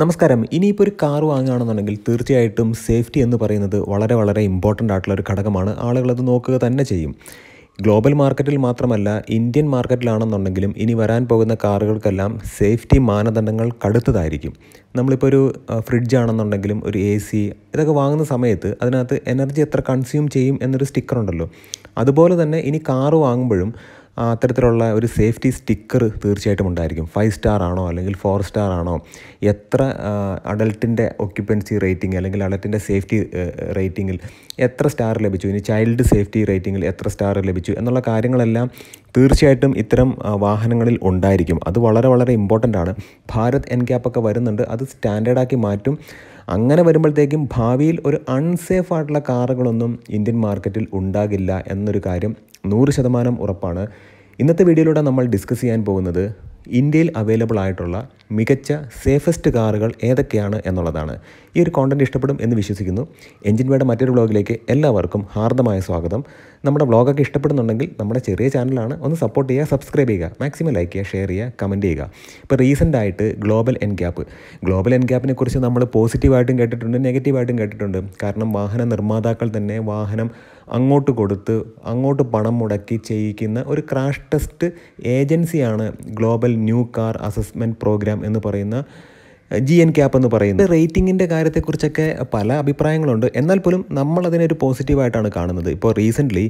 നമസ്കാരം ഇനിയിപ്പോൾ ഒരു കാർ വാങ്ങുകയാണെന്നുണ്ടെങ്കിൽ തീർച്ചയായിട്ടും സേഫ്റ്റി എന്ന് പറയുന്നത് വളരെ വളരെ ഇമ്പോർട്ടൻ്റ് ആയിട്ടുള്ള ഒരു ഘടകമാണ് ആളുകളത് നോക്കുക തന്നെ ചെയ്യും ഗ്ലോബൽ മാർക്കറ്റിൽ മാത്രമല്ല ഇന്ത്യൻ മാർക്കറ്റിലാണെന്നുണ്ടെങ്കിലും ഇനി വരാൻ പോകുന്ന കാറുകൾക്കെല്ലാം സേഫ്റ്റി മാനദണ്ഡങ്ങൾ കടുത്തതായിരിക്കും നമ്മളിപ്പോൾ ഒരു ഫ്രിഡ്ജ് ആണെന്നുണ്ടെങ്കിലും ഒരു എ സി ഇതൊക്കെ വാങ്ങുന്ന സമയത്ത് അതിനകത്ത് എനർജി എത്ര കൺസ്യൂം ചെയ്യും എന്നൊരു സ്റ്റിക്കർ ഉണ്ടല്ലോ അതുപോലെ തന്നെ ഇനി കാറ് വാങ്ങുമ്പോഴും അത്തരത്തിലുള്ള ഒരു സേഫ്റ്റി സ്റ്റിക്കർ തീർച്ചയായിട്ടും ഉണ്ടായിരിക്കും ഫൈവ് സ്റ്റാർ ആണോ അല്ലെങ്കിൽ ഫോർ സ്റ്റാർ ആണോ എത്ര അഡൽട്ടിൻ്റെ ഒക്യുപ്പൻസി റേറ്റിംഗ് അല്ലെങ്കിൽ അഡൽട്ടിൻ്റെ സേഫ്റ്റി റേറ്റിങ്ങിൽ എത്ര സ്റ്റാർ ലഭിച്ചു ഇനി ചൈൽഡ് സേഫ്റ്റി റേറ്റിങ്ങിൽ എത്ര സ്റ്റാർ ലഭിച്ചു എന്നുള്ള കാര്യങ്ങളെല്ലാം തീർച്ചയായിട്ടും ഇത്തരം വാഹനങ്ങളിൽ ഉണ്ടായിരിക്കും അത് വളരെ വളരെ ഇമ്പോർട്ടൻ്റ് ആണ് ഭാരത് എൻ ക്യാപ്പൊക്കെ വരുന്നുണ്ട് അത് സ്റ്റാൻഡേർഡാക്കി മാറ്റും അങ്ങനെ വരുമ്പോഴത്തേക്കും ഭാവിയിൽ ഒരു അൺസേഫ് ആയിട്ടുള്ള കാറുകളൊന്നും ഇന്ത്യൻ മാർക്കറ്റിൽ ഉണ്ടാകില്ല എന്നൊരു കാര്യം നൂറ് ശതമാനം ഉറപ്പാണ് ഇന്നത്തെ വീഡിയോയിലൂടെ നമ്മൾ ഡിസ്കസ് ചെയ്യാൻ പോകുന്നത് ഇന്ത്യയിൽ അവൈലബിൾ ആയിട്ടുള്ള മികച്ച സേഫസ്റ്റ് കാറുകൾ ഏതൊക്കെയാണ് എന്നുള്ളതാണ് ഈ ഒരു കോണ്ടൻറ്റ് ഇഷ്ടപ്പെടും എന്ന് വിശ്വസിക്കുന്നു എഞ്ചിൻ വേട മറ്റൊരു ബ്ലോഗിലേക്ക് എല്ലാവർക്കും ഹാർദമായ സ്വാഗതം നമ്മുടെ വ്ളോഗൊക്കെ ഇഷ്ടപ്പെടുന്നുണ്ടെങ്കിൽ നമ്മുടെ ചെറിയ ചാനലാണ് ഒന്ന് സപ്പോർട്ട് ചെയ്യുക സബ്സ്ക്രൈബ് ചെയ്യുക മാക്സിമം ലൈക്ക് ചെയ്യുക ഷെയർ ചെയ്യുക കമൻറ്റ് ചെയ്യുക ഇപ്പോൾ ആയിട്ട് ഗ്ലോബൽ എൻ ഗ്യാപ്പ് ഗ്ലോബൽ എൻ ഗ്യാപ്പിനെ കുറിച്ച് നമ്മൾ പോസിറ്റീവായിട്ടും കേട്ടിട്ടുണ്ട് നെഗറ്റീവായിട്ടും കേട്ടിട്ടുണ്ട് കാരണം വാഹന നിർമ്മാതാക്കൾ തന്നെ വാഹനം അങ്ങോട്ട് കൊടുത്ത് അങ്ങോട്ട് പണം മുടക്കി ചെയ്യിക്കുന്ന ഒരു ക്രാഷ് ടെസ്റ്റ് ഏജൻസിയാണ് global new car assessment programme എന്ന് പറയുന്ന ജി എൻ ക്യാപ്പ് എന്ന് പറയുന്നത് റേറ്റിങ്ങിൻ്റെ കാര്യത്തെക്കുറിച്ചൊക്കെ പല അഭിപ്രായങ്ങളുണ്ട് എന്നാൽ പോലും അതിനെ ഒരു പോസിറ്റീവായിട്ടാണ് കാണുന്നത് ഇപ്പോൾ റീസെൻ്റ്ലി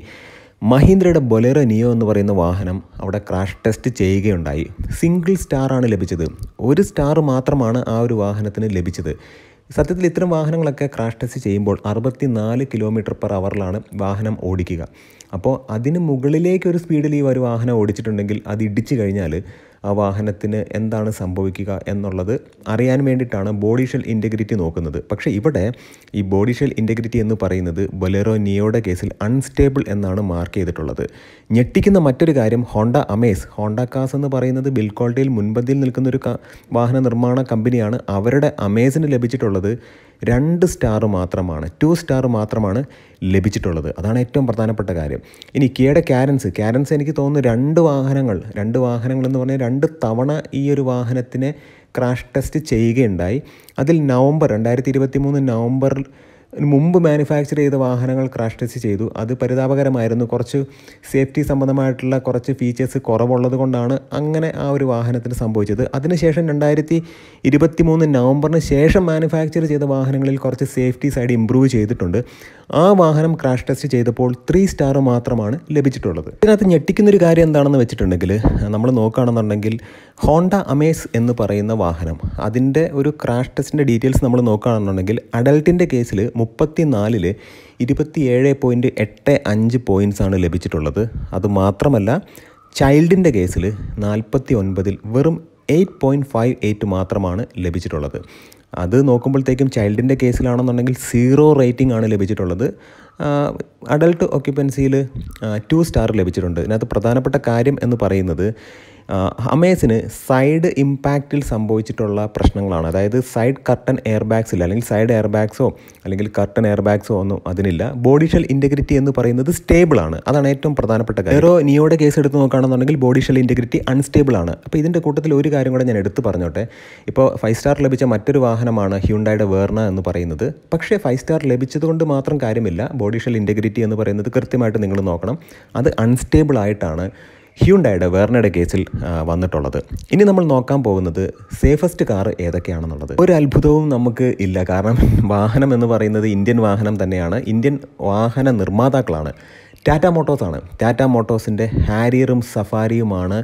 മഹീന്ദ്രയുടെ ബൊലേറോ നിയോ എന്ന് പറയുന്ന വാഹനം അവിടെ ക്രാഷ് ടെസ്റ്റ് ചെയ്യുകയുണ്ടായി സിംഗിൾ സ്റ്റാറാണ് ലഭിച്ചത് ഒരു സ്റ്റാർ മാത്രമാണ് ആ ഒരു വാഹനത്തിന് ലഭിച്ചത് സത്യത്തിൽ ഇത്തരം വാഹനങ്ങളൊക്കെ ക്രാഷ് ടെസ്റ്റ് ചെയ്യുമ്പോൾ അറുപത്തി നാല് കിലോമീറ്റർ പെർ അവറിലാണ് വാഹനം ഓടിക്കുക അപ്പോൾ അതിന് മുകളിലേക്ക് ഒരു സ്പീഡിൽ ഈ ഒരു വാഹനം ഓടിച്ചിട്ടുണ്ടെങ്കിൽ അത് ഇടിച്ചു കഴിഞ്ഞാൽ ആ വാഹനത്തിന് എന്താണ് സംഭവിക്കുക എന്നുള്ളത് അറിയാൻ വേണ്ടിയിട്ടാണ് ബോഡി ഷെൽ ഇൻറ്റഗ്രിറ്റി നോക്കുന്നത് പക്ഷേ ഇവിടെ ഈ ബോഡി ഷെൽ ഇൻറ്റഗ്രിറ്റി എന്ന് പറയുന്നത് ബൊലേറോ നിയോയുടെ കേസിൽ അൺസ്റ്റേബിൾ എന്നാണ് മാർക്ക് ചെയ്തിട്ടുള്ളത് ഞെട്ടിക്കുന്ന മറ്റൊരു കാര്യം ഹോണ്ട അമേസ് ഹോണ്ട കാസ് എന്ന് പറയുന്നത് ബിൽക്കോൾട്ടയിൽ മുൻപന്തിയിൽ നിൽക്കുന്ന ഒരു വാഹന നിർമ്മാണ കമ്പനിയാണ് അവരുടെ അമേസിന് ലഭിച്ചിട്ടുള്ളത് രണ്ട് സ്റ്റാർ മാത്രമാണ് ടു സ്റ്റാർ മാത്രമാണ് ലഭിച്ചിട്ടുള്ളത് അതാണ് ഏറ്റവും പ്രധാനപ്പെട്ട കാര്യം ഇനി കിയയുടെ കാരൻസ് കാരൻസ് എനിക്ക് തോന്നുന്നു രണ്ട് വാഹനങ്ങൾ രണ്ട് വാഹനങ്ങൾ എന്ന് പറഞ്ഞാൽ രണ്ട് തവണ ഈ ഒരു വാഹനത്തിനെ ക്രാഷ് ടെസ്റ്റ് ചെയ്യുകയുണ്ടായി അതിൽ നവംബർ രണ്ടായിരത്തി ഇരുപത്തി മൂന്ന് നവംബറിൽ മുമ്പ് മാനുഫാക്ചർ ചെയ്ത വാഹനങ്ങൾ ക്രാഷ് ടെസ്റ്റ് ചെയ്തു അത് പരിതാപകരമായിരുന്നു കുറച്ച് സേഫ്റ്റി സംബന്ധമായിട്ടുള്ള കുറച്ച് ഫീച്ചേഴ്സ് കുറവുള്ളത് കൊണ്ടാണ് അങ്ങനെ ആ ഒരു വാഹനത്തിന് സംഭവിച്ചത് അതിനുശേഷം രണ്ടായിരത്തി ഇരുപത്തി മൂന്ന് നവംബറിന് ശേഷം മാനുഫാക്ചർ ചെയ്ത വാഹനങ്ങളിൽ കുറച്ച് സേഫ്റ്റി സൈഡ് ഇമ്പ്രൂവ് ചെയ്തിട്ടുണ്ട് ആ വാഹനം ക്രാഷ് ടെസ്റ്റ് ചെയ്തപ്പോൾ ത്രീ സ്റ്റാർ മാത്രമാണ് ലഭിച്ചിട്ടുള്ളത് ഇതിനകത്ത് ഞെട്ടിക്കുന്നൊരു കാര്യം എന്താണെന്ന് വെച്ചിട്ടുണ്ടെങ്കിൽ നമ്മൾ നോക്കുകയാണെന്നുണ്ടെങ്കിൽ ഹോണ്ട അമേസ് എന്ന് പറയുന്ന വാഹനം അതിൻ്റെ ഒരു ക്രാഷ് ടെസ്റ്റിൻ്റെ ഡീറ്റെയിൽസ് നമ്മൾ നോക്കുകയാണെന്നുണ്ടെങ്കിൽ അഡൽട്ടിൻ്റെ കേസിൽ മുപ്പത്തിനാലില് ഇരുപത്തിയേഴ് പോയിൻറ്റ് എട്ട് അഞ്ച് പോയിൻസാണ് ലഭിച്ചിട്ടുള്ളത് അതുമാത്രമല്ല ചൈൽഡിൻ്റെ കേസിൽ നാൽപ്പത്തി ഒൻപതിൽ വെറും എയ്റ്റ് പോയിൻറ്റ് ഫൈവ് എയ്റ്റ് മാത്രമാണ് ലഭിച്ചിട്ടുള്ളത് അത് നോക്കുമ്പോഴത്തേക്കും ചൈൽഡിൻ്റെ കേസിലാണെന്നുണ്ടെങ്കിൽ സീറോ റേറ്റിംഗ് ആണ് ലഭിച്ചിട്ടുള്ളത് അഡൾട്ട് ഓക്യുപ്പൻസിയിൽ ടു സ്റ്റാർ ലഭിച്ചിട്ടുണ്ട് ഇതിനകത്ത് പ്രധാനപ്പെട്ട കാര്യം എന്ന് പറയുന്നത് അമേസിന് സൈഡ് ഇമ്പാക്റ്റിൽ സംഭവിച്ചിട്ടുള്ള പ്രശ്നങ്ങളാണ് അതായത് സൈഡ് കർട്ടൻ എയർ ബാഗ്സില്ല അല്ലെങ്കിൽ സൈഡ് എയർ ബാഗ്സോ അല്ലെങ്കിൽ കർട്ടൻ എയർ ബാഗ്സോ ഒന്നും അതിനില്ല ബോഡി ഷെൽ ഇൻറ്റഗ്രിറ്റി എന്ന് പറയുന്നത് സ്റ്റേബിൾ ആണ് അതാണ് ഏറ്റവും പ്രധാനപ്പെട്ട കാര്യം ഓരോ നിയോയുടെ കേസ് എടുത്ത് നോക്കുകയാണെന്നുണ്ടെങ്കിൽ ബോഡി ഷെൽ ഇൻറ്റഗ്രിറ്റി അൺസ്റ്റേബിൾ ആണ് അപ്പോൾ ഇതിൻ്റെ കൂട്ടത്തിൽ ഒരു കാര്യം കൂടെ ഞാൻ എടുത്തു പറഞ്ഞോട്ടെ ഇപ്പോൾ ഫൈവ് സ്റ്റാർ ലഭിച്ച മറ്റൊരു വാഹനമാണ് ഹ്യൂണ്ടായുടെ വേർണ എന്ന് പറയുന്നത് പക്ഷേ ഫൈവ് സ്റ്റാർ ലഭിച്ചതുകൊണ്ട് മാത്രം കാര്യമില്ല ബോഡി ഷെൽ ഇൻറ്റഗ്രിറ്റി എന്ന് പറയുന്നത് കൃത്യമായിട്ട് നിങ്ങൾ നോക്കണം അത് അൺസ്റ്റേബിൾ ആയിട്ടാണ് ഹ്യൂണ്ടായുടെ വേർണയുടെ കേസിൽ വന്നിട്ടുള്ളത് ഇനി നമ്മൾ നോക്കാൻ പോകുന്നത് സേഫസ്റ്റ് കാർ ഏതൊക്കെയാണെന്നുള്ളത് ഒരു അത്ഭുതവും നമുക്ക് ഇല്ല കാരണം വാഹനം എന്ന് പറയുന്നത് ഇന്ത്യൻ വാഹനം തന്നെയാണ് ഇന്ത്യൻ വാഹന നിർമ്മാതാക്കളാണ് ടാറ്റ മോട്ടോസാണ് ടാറ്റ മോട്ടോസിൻ്റെ ഹാരിയറും സഫാരിയുമാണ്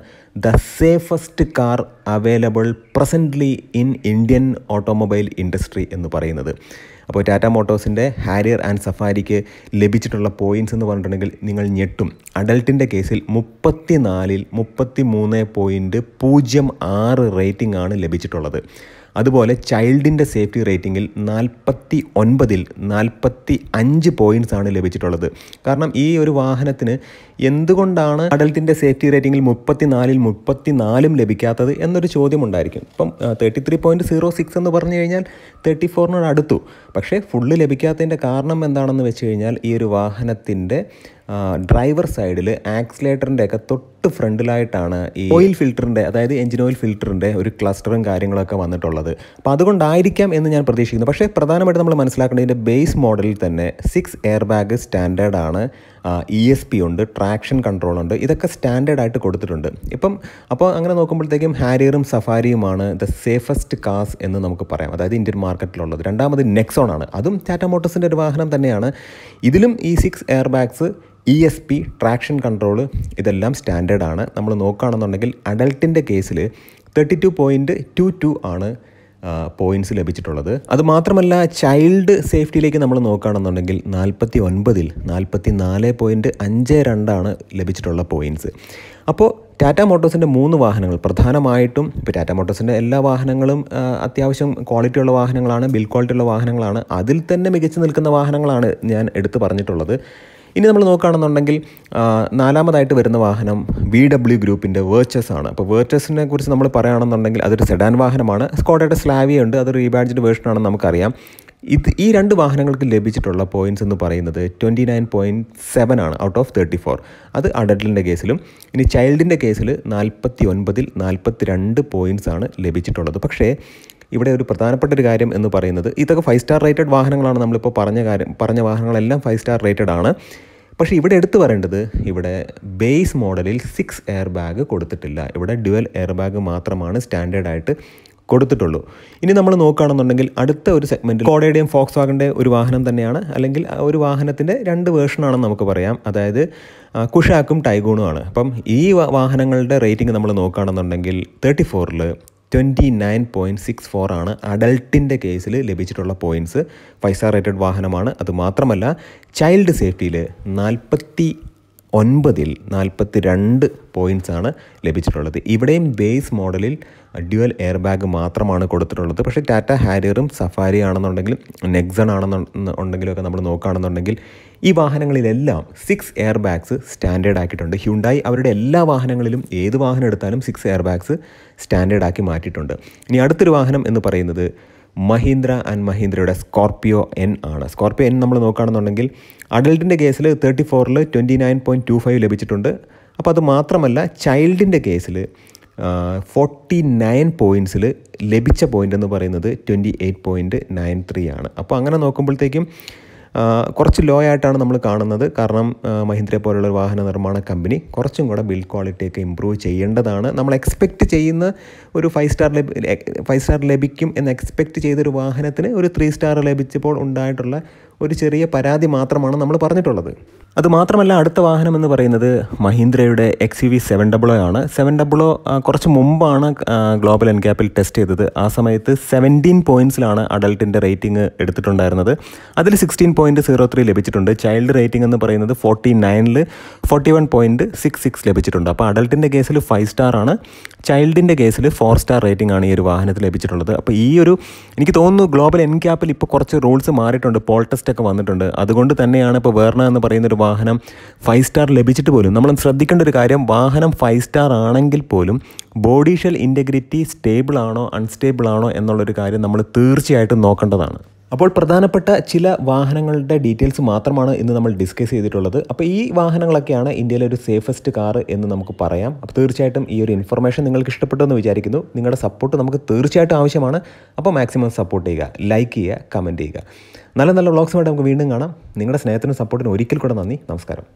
the safest car available presently in Indian automobile industry എന്ന് പറയുന്നത് അപ്പോൾ ടാറ്റ മോട്ടോഴ്സിൻ്റെ ഹാരിയർ ആൻഡ് സഫാരിക്ക് ലഭിച്ചിട്ടുള്ള പോയിൻറ്റ്സ് എന്ന് പറഞ്ഞിട്ടുണ്ടെങ്കിൽ നിങ്ങൾ ഞെട്ടും അഡൽട്ടിൻ്റെ കേസിൽ മുപ്പത്തി നാലിൽ മുപ്പത്തി മൂന്ന് പോയിൻറ്റ് പൂജ്യം ആറ് റേറ്റിംഗ് ആണ് ലഭിച്ചിട്ടുള്ളത് അതുപോലെ ചൈൽഡിൻ്റെ സേഫ്റ്റി റേറ്റിംഗിൽ നാൽപ്പത്തി ഒൻപതിൽ നാൽപ്പത്തി അഞ്ച് പോയിൻറ്റ്സ് ആണ് ലഭിച്ചിട്ടുള്ളത് കാരണം ഈ ഒരു വാഹനത്തിന് എന്തുകൊണ്ടാണ് അഡൽട്ടിൻ്റെ സേഫ്റ്റി റേറ്റിംഗിൽ മുപ്പത്തി നാലും ലഭിക്കാത്തത് എന്നൊരു ചോദ്യം ഉണ്ടായിരിക്കും ഇപ്പം thirty three point zero six എന്ന് പറഞ്ഞു കഴിഞ്ഞാൽ തേർട്ടി ഫോറിനോട് അടുത്തു പക്ഷേ ഫുള്ള് ലഭിക്കാത്തതിൻ്റെ കാരണം എന്താണെന്ന് വെച്ച് കഴിഞ്ഞാൽ ഈ ഒരു വാഹനത്തിൻ്റെ ഡ്രൈവർ സൈഡിൽ ഒക്കെ തൊട്ട് ഫ്രണ്ടിലായിട്ടാണ് ഈ ഓയിൽ ഫിൽറ്ററിൻ്റെ അതായത് എഞ്ചിൻ ഓയിൽ ഫിൽറ്ററിൻ്റെ ഒരു ക്ലസ്റ്ററും കാര്യങ്ങളൊക്കെ വന്നിട്ടുള്ളത് അപ്പോൾ അതുകൊണ്ടായിരിക്കാം എന്ന് ഞാൻ പ്രതീക്ഷിക്കുന്നു പക്ഷേ പ്രധാനമായിട്ട് നമ്മൾ ഇതിൻ്റെ ബേസ് മോഡലിൽ തന്നെ സിക്സ് എയർ ബാഗ് സ്റ്റാൻഡേർഡാണ് ഇ എസ് പി ഉണ്ട് ട്രാക്ഷൻ കൺട്രോൾ ഉണ്ട് ഇതൊക്കെ സ്റ്റാൻഡേർഡ് ആയിട്ട് കൊടുത്തിട്ടുണ്ട് ഇപ്പം അപ്പോൾ അങ്ങനെ നോക്കുമ്പോഴത്തേക്കും ഹാരിയറും സഫാരിയുമാണ് ദ സേഫസ്റ്റ് കാസ് എന്ന് നമുക്ക് പറയാം അതായത് ഇന്ത്യൻ മാർക്കറ്റിലുള്ളത് രണ്ടാമത് നെക്സോൺ ആണ് അതും ടാറ്റ മോട്ടോഴ്സിൻ്റെ ഒരു വാഹനം തന്നെയാണ് ഇതിലും ഈ six air bags E S P traction control ഇതെല്ലാം സ്റ്റാൻഡേർഡാണ് നമ്മൾ നോക്കുകയാണെന്നുണ്ടെങ്കിൽ അഡൽട്ടിൻ്റെ കേസിൽ thirty two point two two ആണ് പോയിൻറ്റ്സ് ലഭിച്ചിട്ടുള്ളത് അതുമാത്രമല്ല ചൈൽഡ് സേഫ്റ്റിയിലേക്ക് നമ്മൾ നോക്കുകയാണെന്നുണ്ടെങ്കിൽ നാൽപ്പത്തി ഒൻപതിൽ നാൽപ്പത്തി നാല് പോയിൻറ്റ് അഞ്ച് രണ്ടാണ് ലഭിച്ചിട്ടുള്ള പോയിൻറ്റ്സ് അപ്പോൾ ടാറ്റ മോട്ടോഴ്സിൻ്റെ മൂന്ന് വാഹനങ്ങൾ പ്രധാനമായിട്ടും ഇപ്പോൾ ടാറ്റ മോട്ടോഴ്സിൻ്റെ എല്ലാ വാഹനങ്ങളും അത്യാവശ്യം ക്വാളിറ്റി ഉള്ള വാഹനങ്ങളാണ് ബിൽ ഉള്ള വാഹനങ്ങളാണ് അതിൽ തന്നെ മികച്ചു നിൽക്കുന്ന വാഹനങ്ങളാണ് ഞാൻ എടുത്തു പറഞ്ഞിട്ടുള്ളത് ഇനി നമ്മൾ നോക്കുകയാണെന്നുണ്ടെങ്കിൽ നാലാമതായിട്ട് വരുന്ന വാഹനം വി ഡബ്ല്യു ഗ്രൂപ്പിൻ്റെ വേർച്ചസ് ആണ് അപ്പോൾ വേർച്ചസിനെ കുറിച്ച് നമ്മൾ പറയുകയാണെന്നുണ്ടെങ്കിൽ അതൊരു സെഡാൻ വാഹനമാണ് സ്കോഡയുടെ സ്ലാവിയ ഉണ്ട് അതൊരു റീബാഡ്ജ്ഡ് വേർഷനാണെന്ന് നമുക്കറിയാം ഇത് ഈ രണ്ട് വാഹനങ്ങൾക്ക് ലഭിച്ചിട്ടുള്ള പോയിൻറ്റ്സ് എന്ന് പറയുന്നത് ട്വൻറ്റി നയൻ പോയിൻറ്റ് സെവൻ ആണ് ഔട്ട് ഓഫ് തേർട്ടി ഫോർ അത് അഡൽറ്റിൻ്റെ കേസിലും ഇനി ചൈൽഡിൻ്റെ കേസിൽ നാൽപ്പത്തി ഒൻപതിൽ നാൽപ്പത്തി രണ്ട് പോയിൻറ്റ്സ് ആണ് ലഭിച്ചിട്ടുള്ളത് പക്ഷേ ഇവിടെ ഒരു പ്രധാനപ്പെട്ട ഒരു കാര്യം എന്ന് പറയുന്നത് ഇതൊക്കെ ഫൈവ് സ്റ്റാർ റേറ്റഡ് വാഹനങ്ങളാണ് നമ്മളിപ്പോൾ പറഞ്ഞ കാര്യം പറഞ്ഞ വാഹനങ്ങളെല്ലാം ഫൈവ് സ്റ്റാർ റേറ്റഡ് ആണ് പക്ഷേ ഇവിടെ എടുത്തു പറയേണ്ടത് ഇവിടെ ബേസ് മോഡലിൽ സിക്സ് എയർ ബാഗ് കൊടുത്തിട്ടില്ല ഇവിടെ ഡ്യുവൽ എയർ ബാഗ് മാത്രമാണ് സ്റ്റാൻഡേർഡായിട്ട് കൊടുത്തിട്ടുള്ളൂ ഇനി നമ്മൾ നോക്കുകയാണെന്നുണ്ടെങ്കിൽ അടുത്ത ഒരു സെഗ്മെൻറ്റ് കോഡയുടെയും ഫോക്സ് വാഗൻ്റെ ഒരു വാഹനം തന്നെയാണ് അല്ലെങ്കിൽ ഒരു വാഹനത്തിൻ്റെ രണ്ട് വേർഷനാണെന്ന് നമുക്ക് പറയാം അതായത് കുഷാക്കും ടൈഗൂണുമാണ് അപ്പം ഈ വാഹനങ്ങളുടെ റേറ്റിംഗ് നമ്മൾ നോക്കുകയാണെന്നുണ്ടെങ്കിൽ തേർട്ടി ഫോറിൽ twenty nine point six four ആണ് അഡൽട്ടിൻ്റെ കേസിൽ ലഭിച്ചിട്ടുള്ള പോയിൻറ്റ്സ് ഫൈവ് സ്റ്റാർ റേറ്റഡ് വാഹനമാണ് അതുമാത്രമല്ല ചൈൽഡ് സേഫ്റ്റിയിൽ നാൽപ്പത്തി ഒൻപതിൽ നാൽപ്പത്തി രണ്ട് പോയിൻറ്റ്സാണ് ലഭിച്ചിട്ടുള്ളത് ഇവിടെയും ബേസ് മോഡലിൽ ഡ്യുവൽ എയർ ബാഗ് മാത്രമാണ് കൊടുത്തിട്ടുള്ളത് പക്ഷേ ടാറ്റ ഹാരിയറും സഫാരി ആണെന്നുണ്ടെങ്കിലും നെക്സൺ ആണെന്നുണ്ടെങ്കിലും ഒക്കെ നമ്മൾ നോക്കുകയാണെന്നുണ്ടെങ്കിൽ ഈ വാഹനങ്ങളിലെല്ലാം സിക്സ് എയർ ബാഗ്സ് സ്റ്റാൻഡേർഡ് ആക്കിയിട്ടുണ്ട് ഹ്യുണ്ടായി അവരുടെ എല്ലാ വാഹനങ്ങളിലും ഏത് വാഹനം എടുത്താലും സിക്സ് എയർ ബാഗ്സ് സ്റ്റാൻഡേർഡ് ആക്കി മാറ്റിയിട്ടുണ്ട് ഇനി അടുത്തൊരു വാഹനം എന്ന് പറയുന്നത് മഹീന്ദ്ര ആൻഡ് മഹീന്ദ്രയുടെ സ്കോർപ്പിയോ എൻ ആണ് സ്കോർപ്പിയോ എൻ നമ്മൾ നോക്കുകയാണെന്നുണ്ടെങ്കിൽ അഡൽട്ടിൻ്റെ കേസിൽ തേർട്ടി ഫോറിൽ twenty nine point two five ലഭിച്ചിട്ടുണ്ട് അപ്പോൾ അത് മാത്രമല്ല ചൈൽഡിൻ്റെ കേസിൽ ഫോർട്ടി നയൻ പോയിൻറ്റ്സിൽ ലഭിച്ച പോയിൻ്റ് എന്ന് പറയുന്നത് twenty eight point nine three ആണ് അപ്പോൾ അങ്ങനെ നോക്കുമ്പോഴത്തേക്കും കുറച്ച് ലോ ആയിട്ടാണ് നമ്മൾ കാണുന്നത് കാരണം മഹീന്ദ്രയെ പോലുള്ള ഒരു വാഹന നിർമ്മാണ കമ്പനി കുറച്ചും കൂടെ ബിൽഡ് ക്വാളിറ്റിയൊക്കെ ഇമ്പ്രൂവ് ചെയ്യേണ്ടതാണ് നമ്മൾ എക്സ്പെക്റ്റ് ചെയ്യുന്ന ഒരു ഫൈവ് സ്റ്റാർ ലഭി ഫൈവ് സ്റ്റാർ ലഭിക്കും എന്ന് എക്സ്പെക്റ്റ് ചെയ്തൊരു വാഹനത്തിന് ഒരു ത്രീ സ്റ്റാർ ലഭിച്ചപ്പോൾ ഉണ്ടായിട്ടുള്ള ഒരു ചെറിയ പരാതി മാത്രമാണ് നമ്മൾ പറഞ്ഞിട്ടുള്ളത് അതുമാത്രമല്ല അടുത്ത വാഹനം എന്ന് പറയുന്നത് മഹീന്ദ്രയുടെ X U V seven double O ആണ് സെവൻ ഡബിളോ കുറച്ച് മുമ്പാണ് ഗ്ലോബൽ എൻക്യാപ്പിൽ ടെസ്റ്റ് ചെയ്തത് ആ സമയത്ത് സെവൻറ്റീൻ പോയിൻറ്റ്സിലാണ് അഡൾട്ടിൻ്റെ റേറ്റിംഗ് എടുത്തിട്ടുണ്ടായിരുന്നത് അതിൽ സിക്സ്റ്റീൻ പോയിൻറ്റ് സീറോ ത്രീ ലഭിച്ചിട്ടുണ്ട് ചൈൽഡ് റേറ്റിംഗ് എന്ന് പറയുന്നത് ഫോർട്ടി നയനിൽ forty one point six six ലഭിച്ചിട്ടുണ്ട് അപ്പോൾ അഡൾട്ടിൻ്റെ കേസിൽ ഫൈവ് സ്റ്റാർ ആണ് ചൈൽഡിൻ്റെ കേസിൽ ഫോർ സ്റ്റാർ റേറ്റിംഗ് ആണ് ഈ ഒരു വാഹനത്തിൽ ലഭിച്ചിട്ടുള്ളത് അപ്പോൾ ഈ ഒരു എനിക്ക് തോന്നുന്നു ഗ്ലോബൽ എൻ ക്യാപ്പിൽ ഇപ്പോൾ കുറച്ച് റൂൾസ് മാറിയിട്ടുണ്ട് പോൾ ടെസ്റ്റ് ഒക്കെ വന്നിട്ടുണ്ട് അതുകൊണ്ട് തന്നെയാണ് ഇപ്പോൾ വേർണ എന്ന് പറയുന്ന ഒരു വാഹനം ഫൈവ് സ്റ്റാർ ലഭിച്ചിട്ട് പോലും നമ്മൾ ശ്രദ്ധിക്കേണ്ട ഒരു കാര്യം വാഹനം ഫൈവ് സ്റ്റാർ ആണെങ്കിൽ പോലും ബോഡി ഷെൽ ഇൻറ്റഗ്രിറ്റി സ്റ്റേബിൾ ആണോ അൺസ്റ്റേബിൾ ആണോ എന്നുള്ളൊരു കാര്യം നമ്മൾ തീർച്ചയായിട്ടും നോക്കേണ്ടതാണ് അപ്പോൾ പ്രധാനപ്പെട്ട ചില വാഹനങ്ങളുടെ ഡീറ്റെയിൽസ് മാത്രമാണ് ഇന്ന് നമ്മൾ ഡിസ്കസ് ചെയ്തിട്ടുള്ളത് അപ്പോൾ ഈ വാഹനങ്ങളൊക്കെയാണ് ഇന്ത്യയിലെ ഒരു സേഫസ്റ്റ് കാർ എന്ന് നമുക്ക് പറയാം അപ്പോൾ തീർച്ചയായിട്ടും ഈ ഒരു ഇൻഫർമേഷൻ നിങ്ങൾക്ക് ഇഷ്ടപ്പെട്ടു എന്ന് വിചാരിക്കുന്നു നിങ്ങളുടെ സപ്പോർട്ട് നമുക്ക് തീർച്ചയായിട്ടും ആവശ്യമാണ് അപ്പോൾ മാക്സിമം സപ്പോർട്ട് ചെയ്യുക ലൈക്ക് ചെയ്യുക കമൻറ്റ് ചെയ്യുക നല്ല നല്ല വ്ളോഗ്സുമായിട്ട് നമുക്ക് വീണ്ടും കാണാം നിങ്ങളുടെ സ്നേഹത്തിനും സപ്പോർട്ടിനും ഒരിക്കൽ കൂടെ നന്ദി നമസ്കാരം